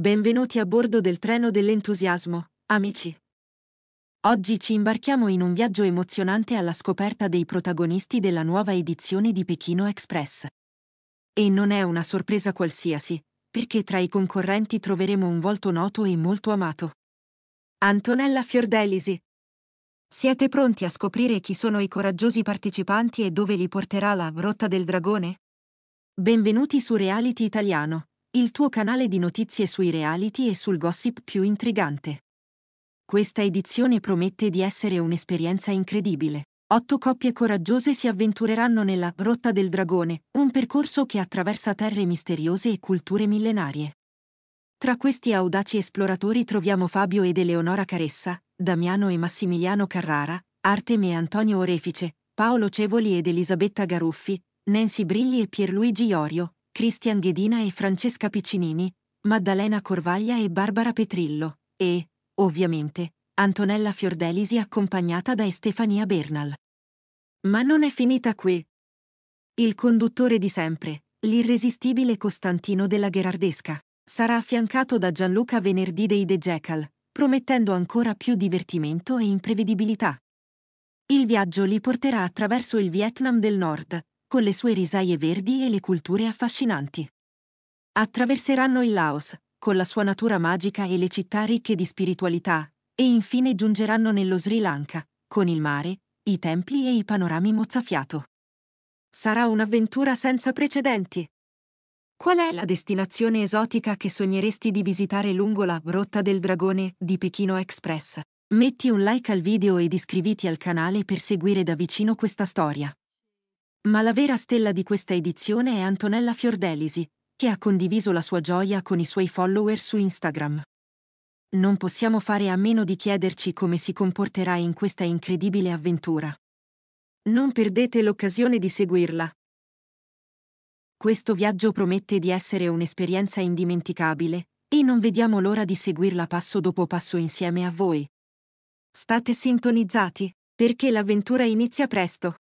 Benvenuti a bordo del treno dell'entusiasmo, amici. Oggi ci imbarchiamo in un viaggio emozionante alla scoperta dei protagonisti della nuova edizione di Pechino Express. E non è una sorpresa qualsiasi, perché tra i concorrenti troveremo un volto noto e molto amato. Antonella Fiordelisi. Siete pronti a scoprire chi sono i coraggiosi partecipanti e dove li porterà la Rotta del Dragone? Benvenuti su Reality Italiano il tuo canale di notizie sui reality e sul gossip più intrigante. Questa edizione promette di essere un'esperienza incredibile. Otto coppie coraggiose si avventureranno nella Rotta del Dragone, un percorso che attraversa terre misteriose e culture millenarie. Tra questi audaci esploratori troviamo Fabio ed Eleonora Caressa, Damiano e Massimiliano Carrara, Artem e Antonio Orefice, Paolo Cevoli ed Elisabetta Garuffi, Nancy Brilli e Pierluigi Iorio, Cristian Ghedina e Francesca Piccinini, Maddalena Corvaglia e Barbara Petrillo, e, ovviamente, Antonella Fiordelisi accompagnata da Estefania Bernal. Ma non è finita qui. Il conduttore di sempre, l'irresistibile Costantino della Gherardesca, sarà affiancato da Gianluca Venerdì dei De Jekyll, promettendo ancora più divertimento e imprevedibilità. Il viaggio li porterà attraverso il Vietnam del Nord, con le sue risaie verdi e le culture affascinanti. Attraverseranno il Laos, con la sua natura magica e le città ricche di spiritualità, e infine giungeranno nello Sri Lanka, con il mare, i templi e i panorami mozzafiato. Sarà un'avventura senza precedenti. Qual è la destinazione esotica che sogneresti di visitare lungo la Rotta del Dragone di Pechino Express? Metti un like al video ed iscriviti al canale per seguire da vicino questa storia. Ma la vera stella di questa edizione è Antonella Fiordelisi, che ha condiviso la sua gioia con i suoi follower su Instagram. Non possiamo fare a meno di chiederci come si comporterà in questa incredibile avventura. Non perdete l'occasione di seguirla. Questo viaggio promette di essere un'esperienza indimenticabile, e non vediamo l'ora di seguirla passo dopo passo insieme a voi. State sintonizzati, perché l'avventura inizia presto.